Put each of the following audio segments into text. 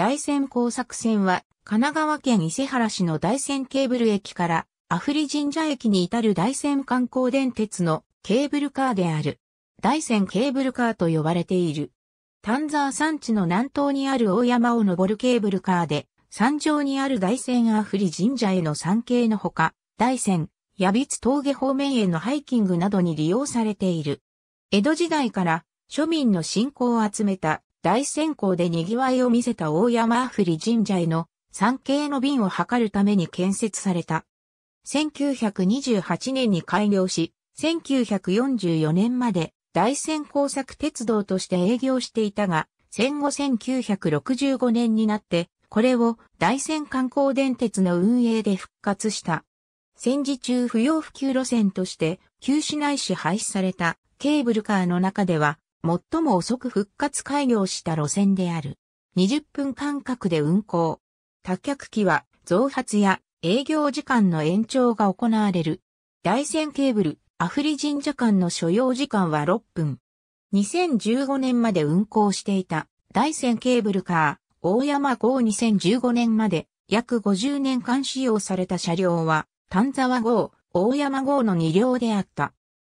大仙工作線は、神奈川県伊勢原市の大仙ケーブル駅から、阿夫利神社駅に至る大仙観光電鉄のケーブルカーである。大仙ケーブルカーと呼ばれている。丹沢山地の南東にある大山を登るケーブルカーで、山上にある大仙阿夫利神社への参詣のほか、大仙、矢筆峠方面へのハイキングなどに利用されている。江戸時代から庶民の信仰を集めた大仙港で賑わいを見せた大山アフリ神社への参詣の便を図るために建設された。1928年に開業し、1944年まで大仙工作鉄道として営業していたが、戦後1965年になって、これを大仙観光電鉄の運営で復活した。戦時中不要不急路線として、旧市内市廃止されたケーブルカーの中では最も遅く復活開業した路線である。20分間隔で運行。多客機は増発や営業時間の延長が行われる。大仙ケーブル、アフリ神社間の所要時間は6分。2015年まで運行していた大仙ケーブルカー、大山号2015年まで約50年間使用された車両は、丹沢号、大山号の2両であった。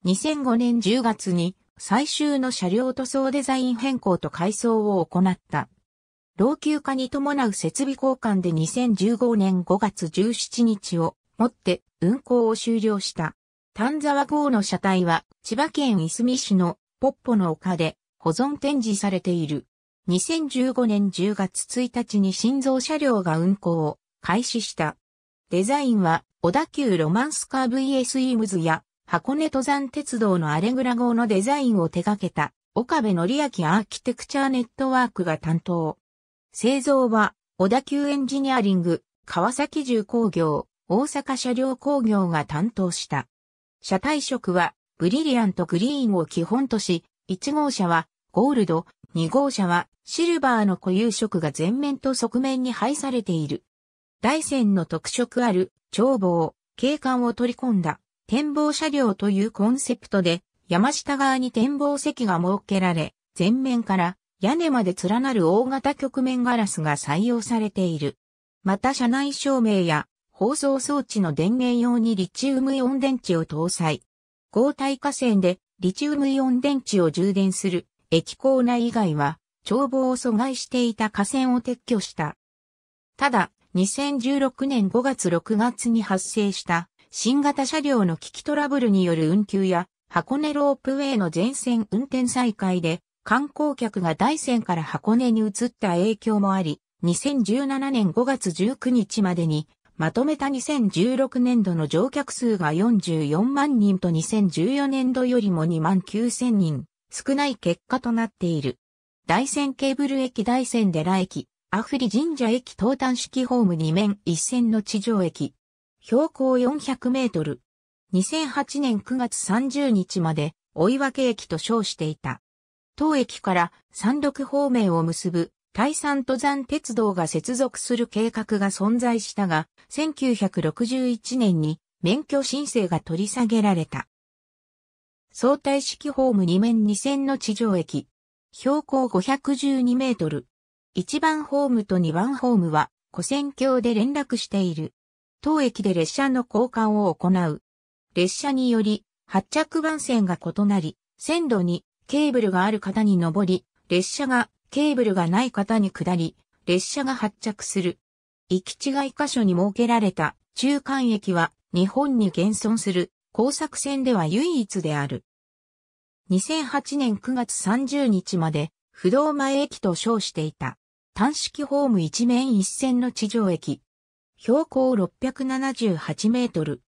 2005年10月に最終の車両塗装デザイン変更と改装を行った。老朽化に伴う設備交換で2015年5月17日をもって運行を終了した。丹沢号の車体は千葉県いすみ市のポッポの丘で保存展示されている。2015年10月1日に新造車両が運行を開始した。デザインは小田急ロマンスカー VS イームズや箱根登山鉄道のアレグラ号のデザインを手掛けた、岡部則明アーキテクチャーネットワークが担当。製造は、小田急エンジニアリング、川崎重工業、大阪車両工業が担当した。車体色は、ブリリアントグリーンを基本とし、1号車は、ゴールド、2号車は、シルバーの固有色が前面と側面に配されている。大山の特色ある、眺望、景観を取り込んだ展望車両というコンセプトで、山下側に展望席が設けられ、前面から屋根まで連なる大型曲面ガラスが採用されている。また車内照明や放送装置の電源用にリチウムイオン電池を搭載。交代火線でリチウムイオン電池を充電する駅構内以外は眺望を阻害していた架線を撤去した。ただ、2016年5月6月に発生した新型車両の機器トラブルによる運休や箱根ロープウェイの全線運転再開で観光客が大山から箱根に移った影響もあり、2017年5月19日までにまとめた2016年度の乗客数が44万人と2014年度よりも2万9000人少ない結果となっている。大山ケーブル駅大山寺駅、アフリ神社駅東端式ホーム2面一線の地上駅、標高400メートル。2008年9月30日まで、追分駅と称していた。当駅から山麓方面を結ぶ、大山登山鉄道が接続する計画が存在したが、1961年に免許申請が取り下げられた。相対式ホーム2面2線の地上駅。標高512メートル。1番ホームと2番ホームは、古線橋で連絡している。当駅で列車の交換を行う。列車により、発着番線が異なり、線路にケーブルがある方に上り、列車がケーブルがない方に下り、列車が発着する。行き違い箇所に設けられた中間駅は日本に現存する工作線では唯一である。2008年9月30日まで不動前駅と称していた。単式ホーム一面一線の地上駅、標高678メートル。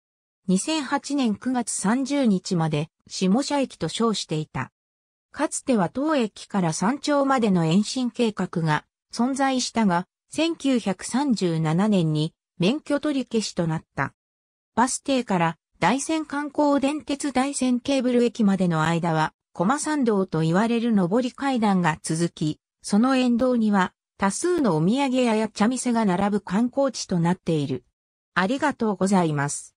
2008年9月30日まで下社駅と称していた。かつては当駅から山頂までの延伸計画が存在したが、1937年に免許取り消しとなった。バス停から大仙観光電鉄大仙ケーブル駅までの間は、駒山道と言われる上り階段が続き、その沿道には多数のお土産屋や茶店が並ぶ観光地となっている。ありがとうございます。